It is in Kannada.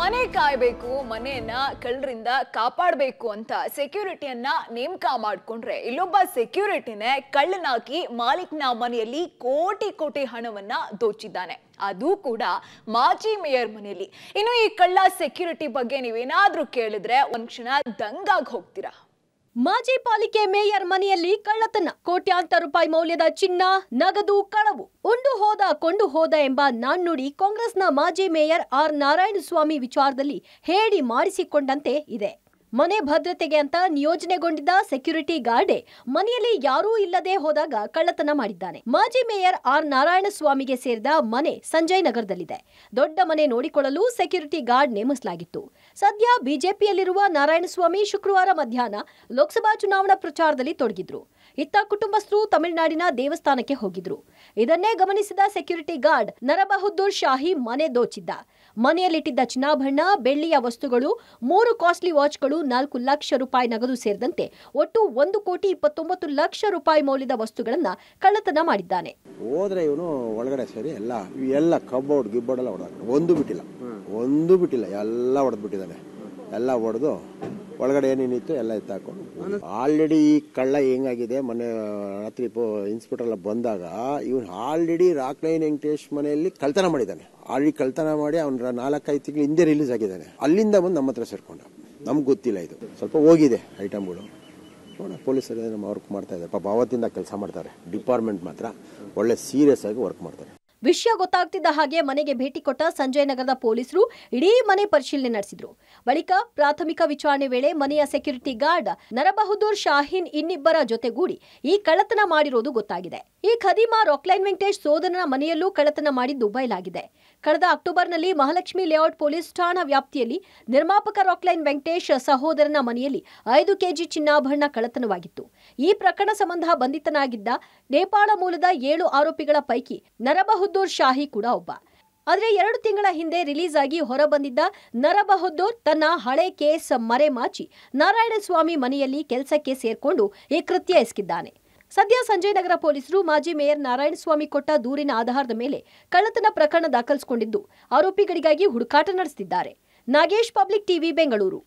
ಮನೆ ಕಾಯಬೇಕು ಮನೆಯನ್ನ ಕಳ್ಳರಿಂದ ಕಾಪಾಡಬೇಕು ಅಂತ ಸೆಕ್ಯೂರಿಟಿಯನ್ನ ನೇಮಕ ಮಾಡಿಕೊಂಡ್ರೆ ಇಲ್ಲೊಬ್ಬ ಸೆಕ್ಯೂರಿಟಿನೇ ಕಳ್ಳನಾಗಿ ಮಾಲೀಕನ ಮನೆಯಲ್ಲಿ ಕೋಟಿ ಕೋಟಿ ಹಣವನ್ನ ದೋಚಿದ್ದಾನೆ ಅದು ಕೂಡ ಮಾಜಿ ಮೇಯರ್ ಮನೆಯಲ್ಲಿ ಇನ್ನು ಈ ಕಳ್ಳ ಸೆಕ್ಯೂರಿಟಿ ಬಗ್ಗೆ ನೀವೇನಾದ್ರೂ ಕೇಳಿದ್ರೆ ಒಂದ್ ಕ್ಷಣ ದಂಗಾಗಿ ಹೋಗ್ತೀರಾ ಮಾಜಿ ಪಾಲಿಕೆ ಮೇಯರ್ ಮನೆಯಲ್ಲಿ ಕಳ್ಳತನ ಕೋಟ್ಯಾಂತರ ರೂಪಾಯಿ ಮೌಲ್ಯದ ಚಿನ್ನ ನಗದು ಕಳವು ಉಂಡು ಹೋದ ಕೊಂಡು ಹೋದ ಎಂಬ ನಾಣ್ಣುಡಿ ಕಾಂಗ್ರೆಸ್ನ ಮಾಜಿ ಮೇಯರ್ ಆರ್ ನಾರಾಯಣಸ್ವಾಮಿ ವಿಚಾರದಲ್ಲಿ ಹೇಳಿ ಮಾಡಿಸಿಕೊಂಡಂತೆ ಇದೆ ಮನೆ ಭದ್ರತೆಗೆ ಅಂತ ನಿಯೋಜನೆಗೊಂಡಿದ್ದ ಸೆಕ್ಯೂರಿಟಿ ಗಾರ್ಡೆ ಮನೆಯಲ್ಲಿ ಯಾರೂ ಇಲ್ಲದೆ ಹೋದಾಗ ಕಳ್ಳತನ ಮಾಡಿದ್ದಾನೆ ಮಾಜಿ ಮೇಯರ್ ಆರ್ ನಾರಾಯಣಸ್ವಾಮಿಗೆ ಸೇರಿದ ಮನೆ ಸಂಜಯ್ ನಗರದಲ್ಲಿದೆ ದೊಡ್ಡ ಮನೆ ನೋಡಿಕೊಳ್ಳಲು ಸೆಕ್ಯೂರಿಟಿ ಗಾರ್ಡ್ ನೇಮಿಸಲಾಗಿತ್ತು ಸದ್ಯ ಬಿಜೆಪಿಯಲ್ಲಿರುವ ನಾರಾಯಣಸ್ವಾಮಿ ಶುಕ್ರವಾರ ಮಧ್ಯಾಹ್ನ ಲೋಕಸಭಾ ಚುನಾವಣಾ ಪ್ರಚಾರದಲ್ಲಿ ತೊಡಗಿದ್ರು ಇತ್ತ ಕುಟುಂಬಸ್ಥರು ತಮಿಳುನಾಡಿನ ದೇವಸ್ಥಾನಕ್ಕೆ ಹೋಗಿದ್ರು ಇದನ್ನೇ ಗಮನಿಸಿದ ಸೆಕ್ಯೂರಿಟಿ ಗಾರ್ಡ್ ನರಬಹದ್ದೂರ್ ಶಾಹಿ ಮನೆ ದೋಚಿದ್ದ ಮನೆಯಲ್ಲಿಟ್ಟಿದ್ದ ಚಿನ್ನಾಭರಣ ಬೆಳ್ಳಿಯ ವಸ್ತುಗಳು ಮೂರು ಕಾಸ್ಟ್ಲಿ ವಾಚ್ಗಳು ನಾಲ್ಕು ಲಕ್ಷ ರೂಪಾಯಿ ನಗದು ಸೇರಿದಂತೆ ಒಟ್ಟು ಒಂದು ಕೋಟಿ ಇಪ್ಪತ್ತೊಂಬತ್ತು ಲಕ್ಷ ರೂಪಾಯಿ ಮೌಲ್ಯದ ವಸ್ತುಗಳನ್ನು ಕಳ್ಳತನ ಮಾಡಿದ್ದಾನೆ ಹೋದ್ರೆ ಇವನು ಒಳಗಡೆ ಸರಿ ಎಲ್ಲ ಎಲ್ಲ ಕಬೋರ್ಡ್ ಗಿಬ್ಬೋರ್ಡ್ ಎಲ್ಲ ಒಂದು ಬಿಟ್ಟಿಲ್ಲ ಒಂದು ಬಿಟ್ಟಿಲ್ಲ ಎಲ್ಲ ಹೊಡೆದು ಬಿಟ್ಟಿದ್ದಾನೆ ಎಲ್ಲ ಹೊಡೆದು ಒಳಗಡೆ ಏನೇನಿತ್ತು ಎಲ್ಲ ಎತ್ತಾಕೊಂಡು ಆಲ್ರೆಡಿ ಈ ಕಳ್ಳ ಹೆಂಗಾಗಿದೆ ಮೊನ್ನೆ ರಾತ್ರಿ ಇನ್ಸ್ಪೆಕ್ಟರ್ ಎಲ್ಲ ಬಂದಾಗ ಇವನು ಆಲ್ರೆಡಿ ಲೈನ್ ವೆಂಕಟೇಶ್ ಮನೆಯಲ್ಲಿ ಕಳ್ತನ ಮಾಡಿದ್ದಾನೆ ಅಲ್ಲಿ ಕಳ್ತನ ಮಾಡಿ ಅವನ ನಾಲ್ಕೈದು ತಿಂಗಳು ಹಿಂದೆ ರಿಲೀಸ್ ಆಗಿದ್ದಾನೆ ಅಲ್ಲಿಂದ ಬಂದು ನಮ್ಮ ಹತ್ರ ಸೇರ್ಕೊಂಡ ನಮ್ಗೆ ಗೊತ್ತಿಲ್ಲ ಇದು ಸ್ವಲ್ಪ ಹೋಗಿದೆ ಐಟಮ್ಗಳು ನೋಡೋಣ ಪೊಲೀಸರು ನಮ್ಮ ವರ್ಕ್ ಮಾಡ್ತಾ ಇದ್ದಾರೆ ಪಾಪ ಅವತ್ತಿಂದ ಕೆಲಸ ಮಾಡ್ತಾರೆ ಡಿಪಾರ್ಟ್ಮೆಂಟ್ ಮಾತ್ರ ಒಳ್ಳೆ ಸೀರಿಯಸ್ ಆಗಿ ವರ್ಕ್ ಮಾಡ್ತಾರೆ ವಿಷಯ ಗೊತ್ತಾಗ್ತಿದ್ದ ಹಾಗೆ ಮನೆಗೆ ಭೇಟಿ ಕೊಟ್ಟ ಸಂಜಯ್ ನಗರದ ಪೊಲೀಸರು ಇಡೀ ಮನೆ ಪರಿಶೀಲನೆ ನಡೆಸಿದ್ರು ಬಳಿಕ ಪ್ರಾಥಮಿಕ ವಿಚಾರಣೆ ವೇಳೆ ಮನೆಯ ಸೆಕ್ಯೂರಿಟಿ ಗಾರ್ಡ್ ನರಬಹದ್ದೂರ್ ಶಾಹೀನ್ ಇನ್ನಿಬ್ಬರ ಜೊತೆಗೂಡಿ ಈ ಕಳ್ಳತನ ಮಾಡಿರೋದು ಗೊತ್ತಾಗಿದೆ ಈ ಖದೀಮ ರಾಕ್ಲೈನ್ ವೆಂಕಟೇಶ್ ಸೋದರನ ಮನೆಯಲ್ಲೂ ಕಳ್ಳತನ ಮಾಡಿದ್ದು ಬಯಲಾಗಿದೆ ಕಳೆದ ಅಕ್ಟೋಬರ್ನಲ್ಲಿ ಮಹಾಲಕ್ಷ್ಮಿ ಲೇಔಟ್ ಪೊಲೀಸ್ ಠಾಣಾ ವ್ಯಾಪ್ತಿಯಲ್ಲಿ ನಿರ್ಮಾಪಕ ರಾಕ್ಲೈನ್ ವೆಂಕಟೇಶ್ ಸಹೋದರನ ಮನೆಯಲ್ಲಿ ಐದು ಕೆಜಿ ಚಿನ್ನಾಭರಣ ಕಳ್ಳತನವಾಗಿತ್ತು ಈ ಪ್ರಕರಣ ಸಂಬಂಧ ಬಂಧಿತನಾಗಿದ್ದ ನೇಪಾಳ ಮೂಲದ ಏಳು ಆರೋಪಿಗಳ ಪೈಕಿ ನರಬಹದ್ದೂರ್ ಬಹದ್ದೂರ್ ಶಾಹಿ ಕೂಡ ಒಬ್ಬ ಆದರೆ ಎರಡು ತಿಂಗಳ ಹಿಂದೆ ರಿಲೀಸ್ ಆಗಿ ಹೊರಬಂದಿದ್ದ ನರಬಹದ್ದೂರ್ ತನ್ನ ಹಳೆ ಕೇಸ್ ಮರೆಮಾಚಿ ನಾರಾಯಣಸ್ವಾಮಿ ಮನೆಯಲ್ಲಿ ಕೆಲಸಕ್ಕೆ ಸೇರ್ಕೊಂಡು ಈ ಕೃತ್ಯ ಎಸಗಿದ್ದಾನೆ ಸದ್ಯ ನಗರ ಪೊಲೀಸರು ಮಾಜಿ ಮೇಯರ್ ನಾರಾಯಣಸ್ವಾಮಿ ಕೊಟ್ಟ ದೂರಿನ ಆಧಾರದ ಮೇಲೆ ಕಳ್ಳತನ ಪ್ರಕರಣ ದಾಖಲಿಸಿಕೊಂಡಿದ್ದು ಆರೋಪಿಗಳಿಗಾಗಿ ಹುಡುಕಾಟ ನಡೆಸುತ್ತಿದ್ದಾರೆ ನಾಗೇಶ್ ಪಬ್ಲಿಕ್ ಟಿವಿ ಬೆಂಗಳೂರು